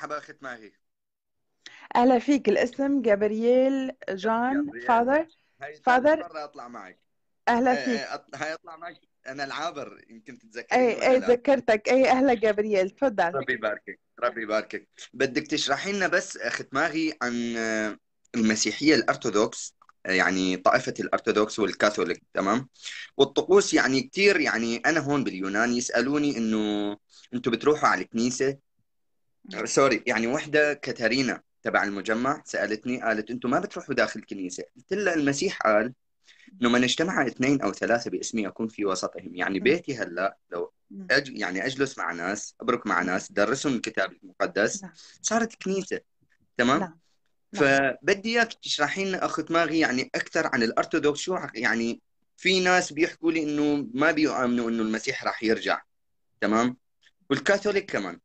مرحبا اخت ماهي اهلا فيك الاسم جابرييل جان جابرييل. فاذر فاذر مرة اطلع معك اهلا آه، فيك آه، هاي اطلع معك انا العابر يمكن تتذكري اي اي ذكرتك اي اهلا جابرييل تفضل ربي يباركك ربي يباركك بدك تشرحي لنا بس اخت آه، ماغي عن المسيحيه الارثوذكس يعني طائفة الأرثوذكس والكاثوليك تمام والطقوس يعني كثير يعني أنا هون باليونان يسألوني إنه أنتم بتروحوا على الكنيسة سوري يعني وحده كاتارينا تبع المجمع سالتني قالت انتم ما بتروحوا داخل الكنيسه قلت لها المسيح قال انه من اجتمع اثنين او ثلاثه باسمي اكون في وسطهم يعني بيتي هلا لو أج... يعني اجلس مع ناس ابرك مع ناس درسهم الكتاب المقدس نعم. صارت كنيسه تمام نعم. نعم. فبدي اياك تشرحي لنا اخت ماغي يعني اكثر عن الارثوذكس شو يعني في ناس بيحكوا لي انه ما بيؤمنوا انه المسيح راح يرجع تمام والكاثوليك كمان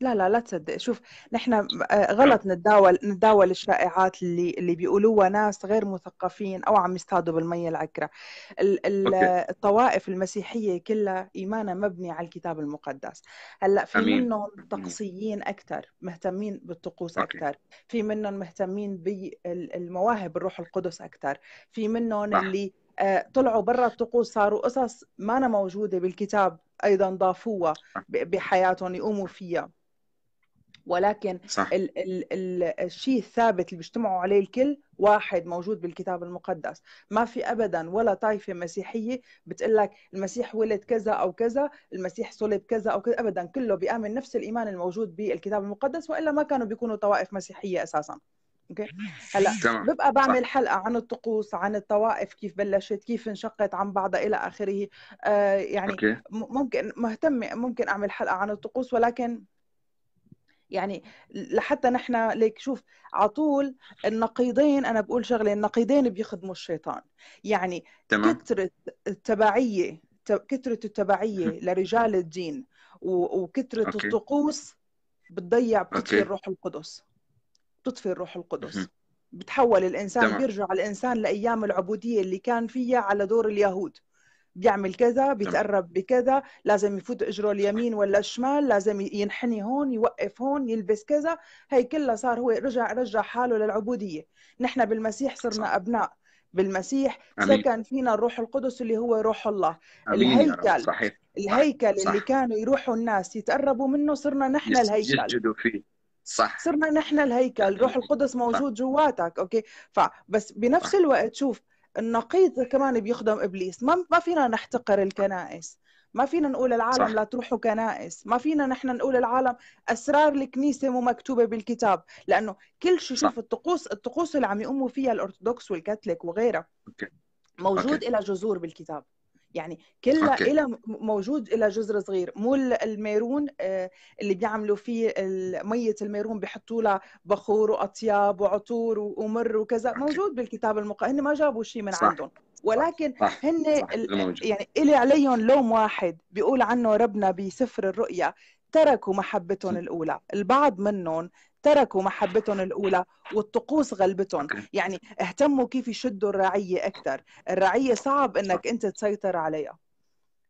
لا لا لا تصدق شوف نحن آه، غلط نتداول نتداول الشائعات اللي اللي بيقولوها ناس غير مثقفين او عم يصطادوا بالميه العكره الطوائف المسيحيه كلها ايمانها مبني على الكتاب المقدس هلا في أمين. منهم طقسيين اكثر مهتمين بالطقوس اكثر في منهم مهتمين بالمواهب الروح القدس اكثر في منهم اللي آه، طلعوا برا الطقوس صاروا قصص ما أنا موجودة بالكتاب أيضا ضافوها بحياتهم يقوموا فيها ولكن صح. ال- ال- ال- الشيء الثابت اللي بيجتمعوا عليه الكل واحد موجود بالكتاب المقدس ما في ابدا ولا طائفه مسيحيه بتقول لك المسيح ولد كذا او كذا المسيح صلب كذا او كذا ابدا كله بيامن نفس الايمان الموجود بالكتاب المقدس والا ما كانوا بيكونوا طوائف مسيحيه اساسا اوكي هلا ببقى بعمل صح. حلقه عن الطقوس عن الطوائف كيف بلشت كيف انشقت عن بعضها الى اخره آه يعني أوكي. ممكن مهتمه ممكن اعمل حلقه عن الطقوس ولكن يعني لحتى نحن ليك شوف على طول النقيضين انا بقول شغله النقيضين بيخدموا الشيطان يعني تمام. كثره التبعيه كثره التبعيه لرجال الدين وكثره الطقوس بتضيع بتطفي الروح القدس بتطفي الروح القدس بتحول الانسان تمام. بيرجع الانسان لايام العبوديه اللي كان فيها على دور اليهود بيعمل كذا نعم. بيتقرب بكذا لازم يفوت اجره اليمين ولا الشمال لازم ينحني هون يوقف هون يلبس كذا هي كلها صار هو رجع رجع حاله للعبوديه نحن بالمسيح صرنا ابناء بالمسيح سكن فينا الروح القدس اللي هو روح الله أمين الهيكل صحيح. الهيكل صح. اللي كانوا يروحوا الناس يتقربوا منه صرنا نحن الهيكل فيه صح صرنا نحن الهيكل روح القدس موجود جواتك اوكي فبس بنفس الوقت شوف النقيض كمان بيخدم ابليس ما ما فينا نحتقر الكنائس ما فينا نقول العالم صح. لا تروحوا كنائس ما فينا نحن نقول العالم اسرار الكنيسه مو مكتوبه بالكتاب لانه كل شيء شوف الطقوس الطقوس اللي عم يقوموا فيها الارثوذكس والكاثوليك وغيرها موجود لها جذور بالكتاب يعني كلها الى موجود الى جزر صغير مو الميرون آه، اللي بيعملوا فيه ميه الميرون بيحطوا لها بخور واطياب وعطور ومر وكذا أوكي. موجود بالكتاب المقدس هن ما جابوا شيء من صح. عندهم ولكن صح. هن صح. يعني الي عليهم لوم واحد بيقول عنه ربنا بسفر الرؤيا تركوا محبتهم الاولى البعض منهم تركوا محبتهم الاولى والطقوس غلبتهم يعني اهتموا كيف يشدوا الرعيه اكثر الرعيه صعب انك انت تسيطر عليها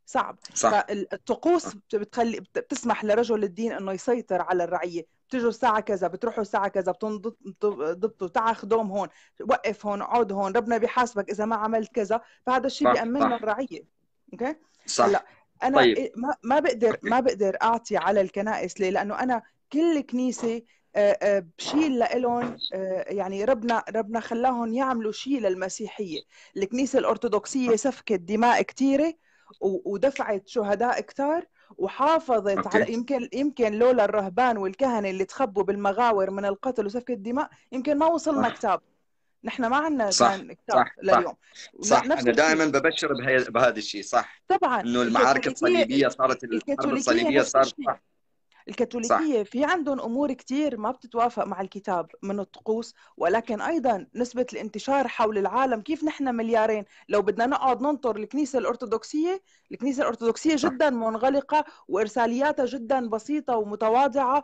صعب صح. فالطقوس بتخلي بتسمح لرجل الدين انه يسيطر على الرعيه بتجوا الساعة كذا بتروحوا الساعة كذا بتنضبطوا تعا خدوم هون وقف هون اقعد هون ربنا بيحاسبك إذا ما عملت كذا فهذا الشيء بيأمن الرعية اوكي صح هلا انا طيب. إيه، ما بقدر ما بقدر اعطي على الكنائس ليه؟ لانه انا كل كنيسه آه، آه، بشيل لهم آه، يعني ربنا ربنا خلاهم يعملوا شيء للمسيحيه، الكنيسه الارثوذكسيه سفكت دماء كثيره ودفعت شهداء كثار وحافظت أوكي. على يمكن يمكن لولا الرهبان والكهنه اللي تخبوا بالمغاور من القتل وسفك الدماء يمكن ما وصلنا كتاب نحن ما عندنا صح صح لليوم صح, صح. انا دائما ببشر بهذا الشيء صح طبعا انه المعارك الصليبيه صارت الحرب الصليبيه صارت صح الكاثوليكيه صح. في عندهم امور كثير ما بتتوافق مع الكتاب من الطقوس ولكن ايضا نسبه الانتشار حول العالم كيف نحن مليارين لو بدنا نقعد ننطر الكنيسه الارثوذكسيه الكنيسه الارثوذكسيه جدا منغلقه وارسالياتها جدا بسيطه ومتواضعه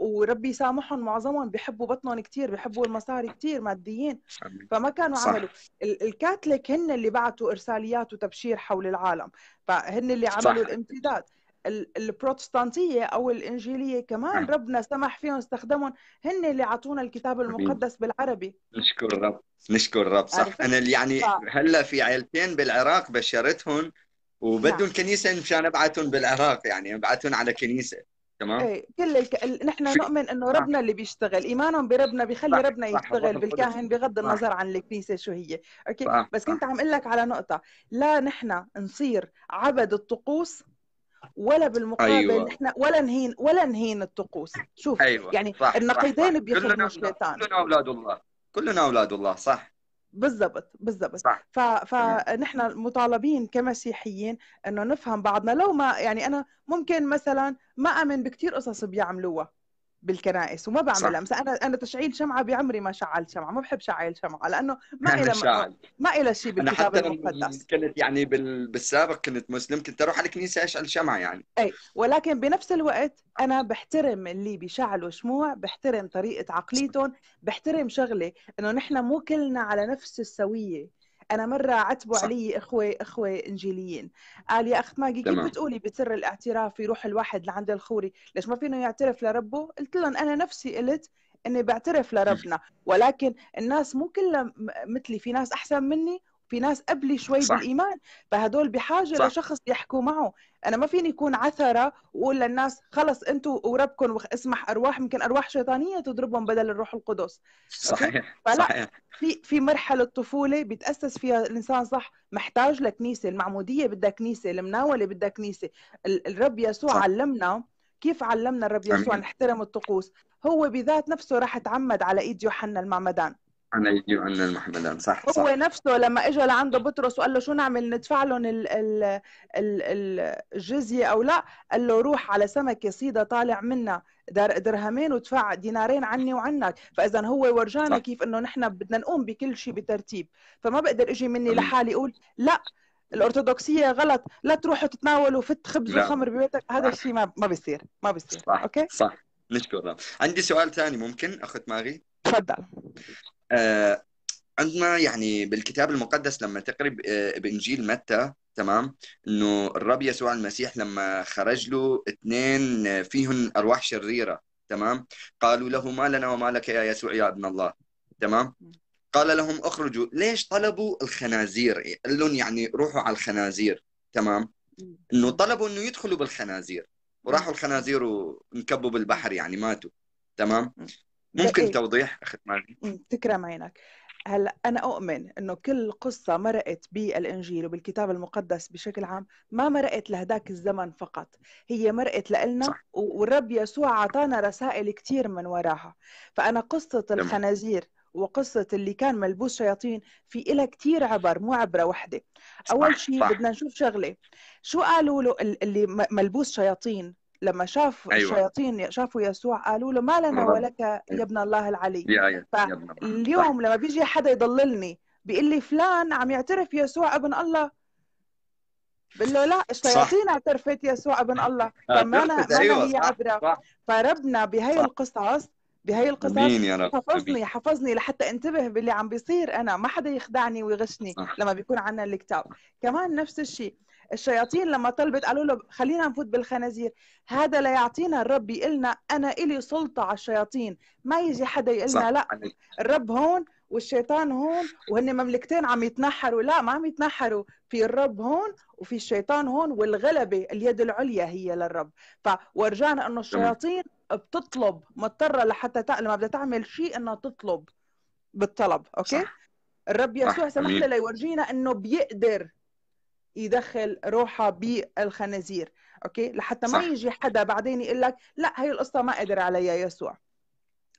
وربي يسامحهم معظمهم بيحبوا بطنهم كثير بيحبوا المصاري كثير ماديين فما كانوا صح. عملوا الكاثليك هن اللي بعثوا ارساليات وتبشير حول العالم فهن اللي عملوا صح. الامتداد البروتستانتية أو الإنجيلية كمان نعم. ربنا سمح فيهم استخدمهم هن اللي عطونا الكتاب المقدس بالعربي نشكر الرب نشكر الرب صح أنا يعني هلا في عائلتين بالعراق بشرتهم وبدهم نعم. كنيسة مشان ابعثهم بالعراق يعني ابعثهم على كنيسة تمام ايه كل الك... نحن نؤمن انه نعم. ربنا اللي بيشتغل ايمانهم بربنا بيخلي صح. ربنا يشتغل صح. بالكاهن بغض النظر صح. عن الكنيسه شو هي اوكي صح. بس كنت عم اقول لك على نقطه لا نحن نصير عبد الطقوس ولا بالمقابل أيوة. احنا ولا نهين ولا نهين الطقوس شوف أيوة. يعني صح. النقيضين بيخدموا شيطان كلنا اولاد الله كلنا اولاد الله صح بالضبط بالضبط ف... فنحن مطالبين كمسيحيين انه نفهم بعضنا لو ما يعني انا ممكن مثلا ما امن بكثير قصص بيعملوها بالكنائس وما بعملها مثلا انا انا تشعيل شمعه بعمري ما شعلت شمعه ما بحب شعل شمعه لانه ما إلى ما إلى شيء بالكتاب المقدس كنت يعني بالسابق كنت مسلم كنت اروح على الكنيسه اشعل شمعه يعني اي ولكن بنفس الوقت انا بحترم اللي بيشعلوا شموع بحترم طريقه عقليتهم بحترم شغله انه نحن مو كلنا على نفس السويه انا مره عتبوا علي اخوه اخوه انجيليين قال يا اخت ماجي كيف بتقولي بسر الاعتراف يروح الواحد لعند الخوري ليش ما فينه يعترف لربه قلت لهم انا نفسي قلت اني بعترف لربنا ولكن الناس مو كلها مثلي في ناس احسن مني في ناس قبلي شوي صح. بالايمان فهدول بحاجه صح. لشخص يحكوا معه انا ما فيني يكون عثره واقول للناس خلص انتم وربكم اسمح ارواح يمكن ارواح شيطانيه تضربهم بدل الروح القدس صحيح فلا صحيح في في مرحله طفوله بيتاسس فيها الانسان صح محتاج لكنيسه المعموديه بدها كنيسه المناوله بدها كنيسه الرب يسوع صح. علمنا كيف علمنا الرب يسوع أمين. نحترم الطقوس هو بذات نفسه راح تعمد على ايد يوحنا المعمدان عن ايدي وعن المحمدان صح هو صح. نفسه لما اجى لعنده بطرس وقال له شو نعمل ندفع لهم الجزيه او لا قال له روح على سمكه صيده طالع منا درهمين ودفع دينارين عني وعنك فاذا هو ورجانا صح. كيف انه نحن بدنا نقوم بكل شيء بترتيب فما بقدر اجي مني لحالي اقول لا الارثوذكسيه غلط لا تروحوا تتناولوا فت خبز وخمر ببيتك هذا الشيء ما ما بيصير ما بيصير صح. اوكي صح نشكر عندي سؤال ثاني ممكن اخت ماغي تفضل آه، عندنا يعني بالكتاب المقدس لما آه بانجيل متى تمام انه الرب يسوع المسيح لما خرج له اثنين آه، فيهم ارواح شريره تمام قالوا له ما لنا وما لك يا يسوع يا ابن الله تمام قال لهم اخرجوا ليش طلبوا الخنازير قال لهم يعني روحوا على الخنازير تمام انه طلبوا انه يدخلوا بالخنازير وراحوا الخنازير وانكبوا بالبحر يعني ماتوا تمام ممكن إيه؟ توضيح مالي تكرم عينك هلا انا اؤمن انه كل قصه مرقت بالانجيل وبالكتاب المقدس بشكل عام ما مرقت لهداك الزمن فقط هي مرقت لنا والرب يسوع اعطانا رسائل كثير من وراها فانا قصه الخنازير وقصة اللي كان ملبوس شياطين في إلها كتير عبر مو عبرة واحدة أول شيء بدنا نشوف شغلة شو قالوا له اللي ملبوس شياطين لما شاف أيوة. الشياطين شافوا يسوع قالوا له ما لنا ولك يا ابن الله العلي يا لما بيجي حدا يضللني بيقول لي فلان عم يعترف يسوع ابن الله بقول له لا الشياطين اعترفت يسوع ابن الله فما انا ما أيوة. هي عبره فربنا بهي القصص بهي القصص حفظني حفظني لحتى انتبه باللي عم بيصير انا ما حدا يخدعني ويغشني صح. لما بيكون عنا الكتاب كمان نفس الشيء الشياطين لما طلبت قالوا له خلينا نفوت بالخنازير هذا لا يعطينا الرب يقلنا أنا إلي سلطة على الشياطين ما يجي حدا يقلنا لا الرب هون والشيطان هون وهن مملكتين عم يتنحروا لا ما عم يتنحروا في الرب هون وفي الشيطان هون والغلبة اليد العليا هي للرب فورجانا أنه الشياطين بتطلب مضطرة لحتى تق... لما بدها تعمل شيء أنها تطلب بالطلب أوكي صح. الرب يسوع سمح لنا ليورجينا انه بيقدر يدخل روحه بالخنازير اوكي لحتى ما صح. يجي حدا بعدين يقول لك لا هي القصه ما قدر عليها يسوع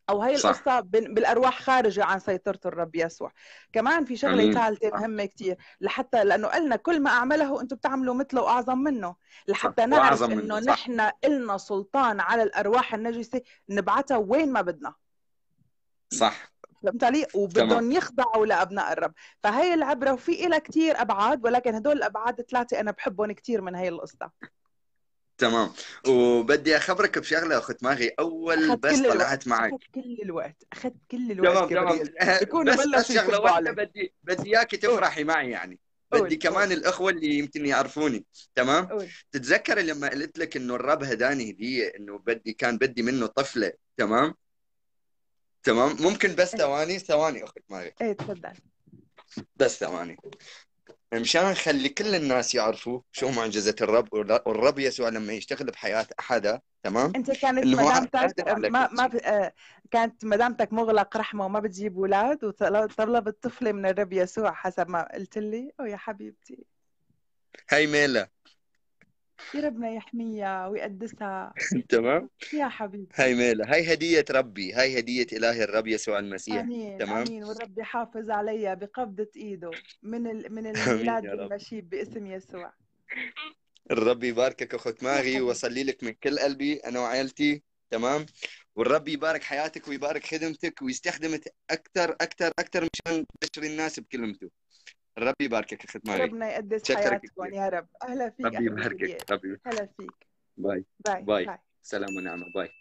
او هي القصه بالارواح خارجه عن سيطره الرب يسوع كمان في شغله ثالثه مهمه كثير لحتى لانه قلنا كل ما اعمله انتم بتعملوا مثله واعظم منه لحتى صح. نعرف انه نحن إلنا سلطان على الارواح النجسه نبعتها وين ما بدنا صح فهمت علي؟ وبدهم يخضعوا لابناء الرب، فهي العبره وفي لها كثير ابعاد ولكن هدول الابعاد الثلاثه انا بحبهم كثير من هي القصه. تمام وبدي اخبرك بشغله اخت ماغي اول بس طلعت معك اخذت كل الوقت اخذت كل الوقت تمام تمام بس, بس شغله واحده بدي بدي اياكي تفرحي معي يعني بدي أول. كمان أول. الاخوه اللي يمكن يعرفوني تمام أول. تتذكري لما قلت لك انه الرب هداني هديه انه بدي كان بدي منه طفله تمام تمام ممكن بس إيه. ثواني ثواني اخت ماري اي تفضل بس ثواني مشان نخلي كل الناس يعرفوا شو معجزه الرب والرب يسوع لما يشتغل بحياه احدا تمام انت كانت مدامتك ما ما ب... آه، كانت مدامتك مغلق رحمه وما بتجيب اولاد وطلبت طفله من الرب يسوع حسب ما قلت لي او يا حبيبتي هاي ميلا يا ربنا يحميها ويقدسها تمام يا حبيبي هاي ميلا هاي هدية ربي هاي هدية إله الرب يسوع المسيح آمين تمام آمين والرب يحافظ عليها بقبضة إيده من ال... من الميلاد المشيب باسم يسوع الرب يباركك أخت ماغي وأصلي لك من كل قلبي أنا وعائلتي تمام والرب يبارك حياتك ويبارك خدمتك ويستخدمك أكثر أكثر أكثر مشان تبشري الناس بكلمته الرب يباركك اخت ماري ربنا يقدس حياتكم يا رب اهلا فيك ربي يباركك ربي اهلا فيك باي باي باي, باي. سلام ونعمه باي